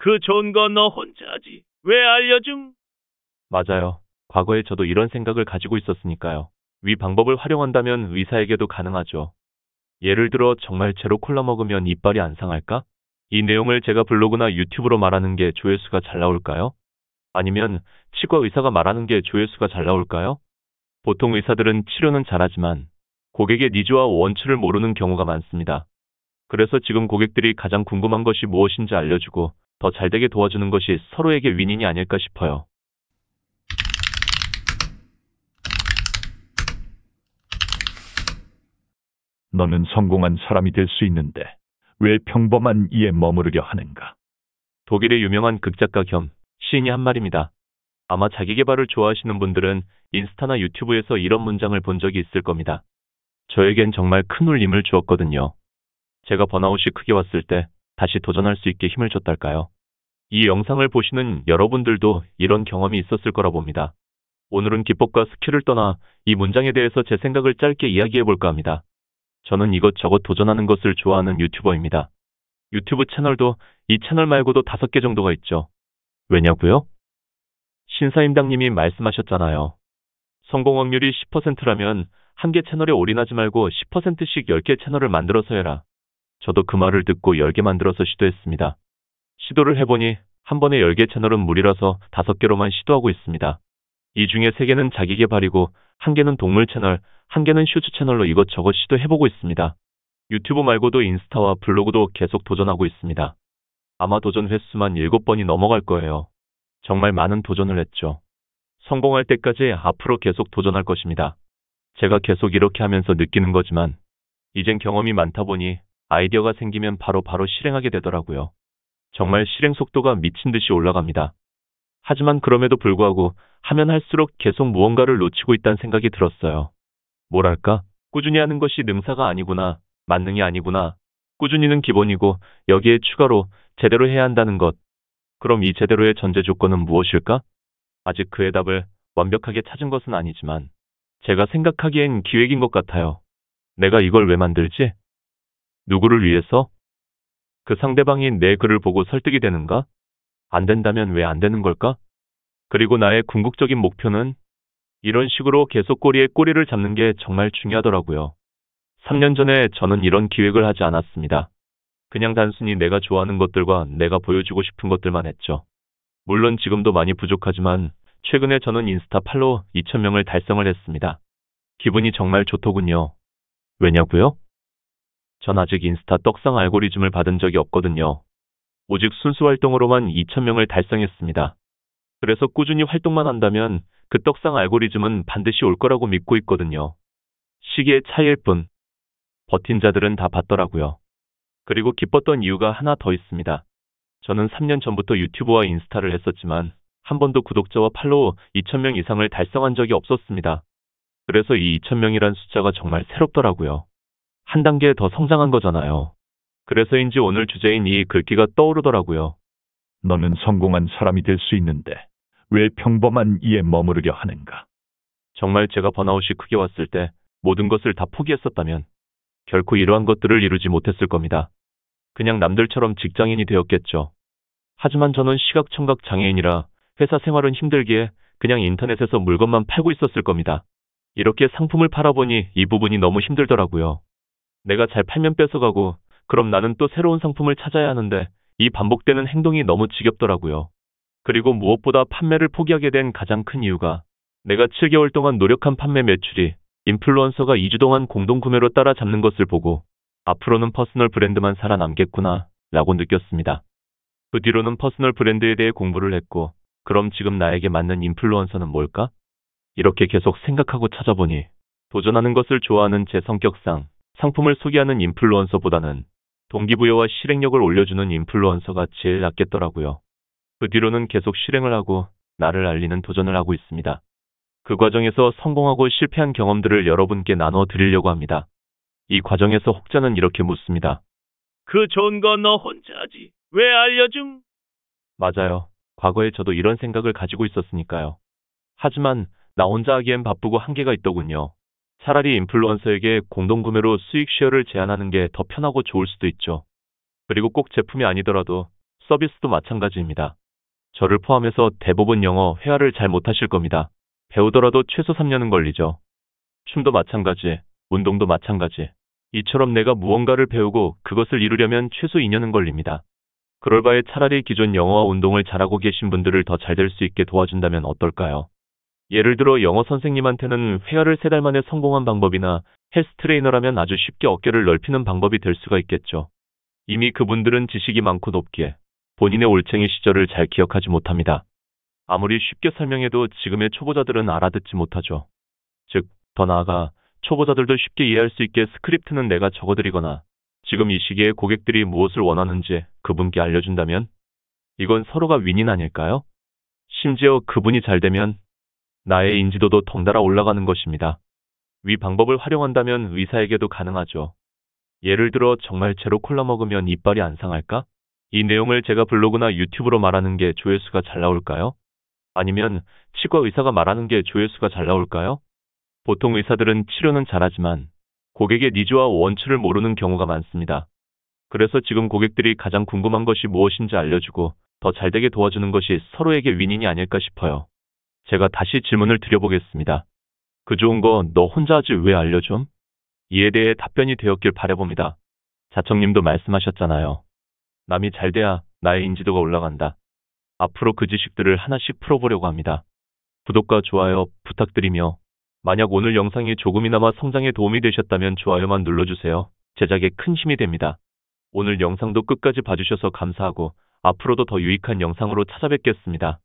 그 좋은 건 너 혼자지. 왜 알려줌? 맞아요. 과거에 저도 이런 생각을 가지고 있었으니까요. 위 방법을 활용한다면 의사에게도 가능하죠. 예를 들어 정말 제로 콜라 먹으면 이빨이 안 상할까? 이 내용을 제가 블로그나 유튜브로 말하는 게 조회수가 잘 나올까요? 아니면 치과 의사가 말하는 게 조회수가 잘 나올까요? 보통 의사들은 치료는 잘하지만 고객의 니즈와 원치를 모르는 경우가 많습니다. 그래서 지금 고객들이 가장 궁금한 것이 무엇인지 알려주고 더 잘되게 도와주는 것이 서로에게 윈인이 아닐까 싶어요. 너는 성공한 사람이 될 수 있는데 왜 평범한 이에 머무르려 하는가? 독일의 유명한 극작가 겸 시인이 한 말입니다. 아마 자기개발을 좋아하시는 분들은 인스타나 유튜브에서 이런 문장을 본 적이 있을 겁니다. 저에겐 정말 큰 울림을 주었거든요. 제가 번아웃이 크게 왔을 때 다시 도전할 수 있게 힘을 줬달까요? 이 영상을 보시는 여러분들도 이런 경험이 있었을 거라 봅니다. 오늘은 기법과 스킬을 떠나 이 문장에 대해서 제 생각을 짧게 이야기해볼까 합니다. 저는 이것저것 도전하는 것을 좋아하는 유튜버입니다. 유튜브 채널도 이 채널 말고도 다섯 개 정도가 있죠. 왜냐고요? 신사임당님이 말씀하셨잖아요. 성공 확률이 10%라면 한 개 채널에 올인하지 말고 10%씩 10개 채널을 만들어서 해라. 저도 그 말을 듣고 1 0개 만들어서 시도했습니다. 시도를 해보니 한 번에 1 0개 채널은 무리라서 5 개로만 시도하고 있습니다. 이 중에 3개는 자기 개발이고 1개는 동물 채널, 1개는슈즈 채널로 이것저것 시도해보고 있습니다. 유튜브 말고도 인스타와 블로그도 계속 도전하고 있습니다. 아마 도전 횟수만 7번이 넘어갈 거예요. 정말 많은 도전을 했죠. 성공할 때까지 앞으로 계속 도전할 것입니다. 제가 계속 이렇게 하면서 느끼는 거지만 이젠 경험이 많다 보니 아이디어가 생기면 바로 바로 실행하게 되더라고요. 정말 실행 속도가 미친 듯이 올라갑니다. 하지만 그럼에도 불구하고 하면 할수록 계속 무언가를 놓치고 있다는 생각이 들었어요. 뭐랄까? 꾸준히 하는 것이 능사가 아니구나. 만능이 아니구나. 꾸준히는 기본이고 여기에 추가로 제대로 해야 한다는 것. 그럼 이 제대로의 전제 조건은 무엇일까? 아직 그의 답을 완벽하게 찾은 것은 아니지만 제가 생각하기엔 기획인 것 같아요. 내가 이걸 왜 만들지? 누구를 위해서? 그 상대방이 내 글을 보고 설득이 되는가? 안 된다면 왜 안 되는 걸까? 그리고 나의 궁극적인 목표는 이런 식으로 계속 꼬리에 꼬리를 잡는 게 정말 중요하더라고요. 3년 전에 저는 이런 기획을 하지 않았습니다. 그냥 단순히 내가 좋아하는 것들과 내가 보여주고 싶은 것들만 했죠. 물론 지금도 많이 부족하지만 최근에 저는 인스타 팔로 2,000명을 달성을 했습니다. 기분이 정말 좋더군요. 왜냐고요? 전 아직 인스타 떡상 알고리즘을 받은 적이 없거든요. 오직 순수 활동으로만 2,000명을 달성했습니다. 그래서 꾸준히 활동만 한다면 그 떡상 알고리즘은 반드시 올 거라고 믿고 있거든요. 시기의 차이일 뿐. 버틴 자들은 다 봤더라고요. 그리고 기뻤던 이유가 하나 더 있습니다. 저는 3년 전부터 유튜브와 인스타를 했었지만 한 번도 구독자와 팔로우 2,000명 이상을 달성한 적이 없었습니다. 그래서 이 2,000명이란 숫자가 정말 새롭더라고요. 한 단계 더 성장한 거잖아요. 그래서인지 오늘 주제인 이 글귀가 떠오르더라고요. 너는 성공한 사람이 될 수 있는데 왜 평범한 이에 머무르려 하는가? 정말 제가 번아웃이 크게 왔을 때 모든 것을 다 포기했었다면 결코 이러한 것들을 이루지 못했을 겁니다. 그냥 남들처럼 직장인이 되었겠죠. 하지만 저는 시각청각 장애인이라 회사 생활은 힘들기에 그냥 인터넷에서 물건만 팔고 있었을 겁니다. 이렇게 상품을 팔아보니 이 부분이 너무 힘들더라고요. 내가 잘 팔면 뺏어가고 그럼 나는 또 새로운 상품을 찾아야 하는데 이 반복되는 행동이 너무 지겹더라고요. 그리고 무엇보다 판매를 포기하게 된 가장 큰 이유가 내가 7개월 동안 노력한 판매 매출이 인플루언서가 2주 동안 공동구매로 따라잡는 것을 보고 앞으로는 퍼스널 브랜드만 살아남겠구나 라고 느꼈습니다. 그 뒤로는 퍼스널 브랜드에 대해 공부를 했고 그럼 지금 나에게 맞는 인플루언서는 뭘까? 이렇게 계속 생각하고 찾아보니 도전하는 것을 좋아하는 제 성격상 상품을 소개하는 인플루언서보다는 동기부여와 실행력을 올려주는 인플루언서가 제일 낫겠더라고요. 그 뒤로는 계속 실행을 하고 나를 알리는 도전을 하고 있습니다. 그 과정에서 성공하고 실패한 경험들을 여러분께 나눠 드리려고 합니다. 이 과정에서 혹자는 이렇게 묻습니다. 그 좋은 거 너 혼자 하지. 왜 알려줌? 맞아요. 과거에 저도 이런 생각을 가지고 있었으니까요. 하지만 나 혼자 하기엔 바쁘고 한계가 있더군요. 차라리 인플루언서에게 공동구매로 수익 쉐어를 제한하는 게 더 편하고 좋을 수도 있죠. 그리고 꼭 제품이 아니더라도 서비스도 마찬가지입니다. 저를 포함해서 대부분 영어 회화를 잘 못하실 겁니다. 배우더라도 최소 3년은 걸리죠. 춤도 마찬가지, 운동도 마찬가지. 이처럼 내가 무언가를 배우고 그것을 이루려면 최소 2년은 걸립니다. 그럴 바에 차라리 기존 영어와 운동을 잘하고 계신 분들을 더 잘 될 수 있게 도와준다면 어떨까요? 예를 들어 영어 선생님한테는 회화를 세 달 만에 성공한 방법이나 헬스 트레이너라면 아주 쉽게 어깨를 넓히는 방법이 될 수가 있겠죠. 이미 그분들은 지식이 많고 높기에 본인의 올챙이 시절을 잘 기억하지 못합니다. 아무리 쉽게 설명해도 지금의 초보자들은 알아듣지 못하죠. 즉, 더 나아가 초보자들도 쉽게 이해할 수 있게 스크립트는 내가 적어드리거나 지금 이 시기에 고객들이 무엇을 원하는지 그분께 알려준다면 이건 서로가 윈인 아닐까요? 심지어 그분이 잘 되면 나의 인지도도 덩달아 올라가는 것입니다. 위 방법을 활용한다면 의사에게도 가능하죠. 예를 들어 정말 제로 콜라 먹으면 이빨이 안 상할까? 이 내용을 제가 블로그나 유튜브로 말하는 게 조회수가 잘 나올까요? 아니면 치과 의사가 말하는 게 조회수가 잘 나올까요? 보통 의사들은 치료는 잘하지만 고객의 니즈와 원치를 모르는 경우가 많습니다. 그래서 지금 고객들이 가장 궁금한 것이 무엇인지 알려주고 더 잘되게 도와주는 것이 서로에게 윈인이 아닐까 싶어요. 제가 다시 질문을 드려보겠습니다. 그 좋은 거 너 혼자 하지 왜 알려줌? 이에 대해 답변이 되었길 바라봅니다. 자청님도 말씀하셨잖아요. 남이 잘 돼야 나의 인지도가 올라간다. 앞으로 그 지식들을 하나씩 풀어보려고 합니다. 구독과 좋아요 부탁드리며 만약 오늘 영상이 조금이나마 성장에 도움이 되셨다면 좋아요만 눌러주세요. 제작에 큰 힘이 됩니다. 오늘 영상도 끝까지 봐주셔서 감사하고 앞으로도 더 유익한 영상으로 찾아뵙겠습니다.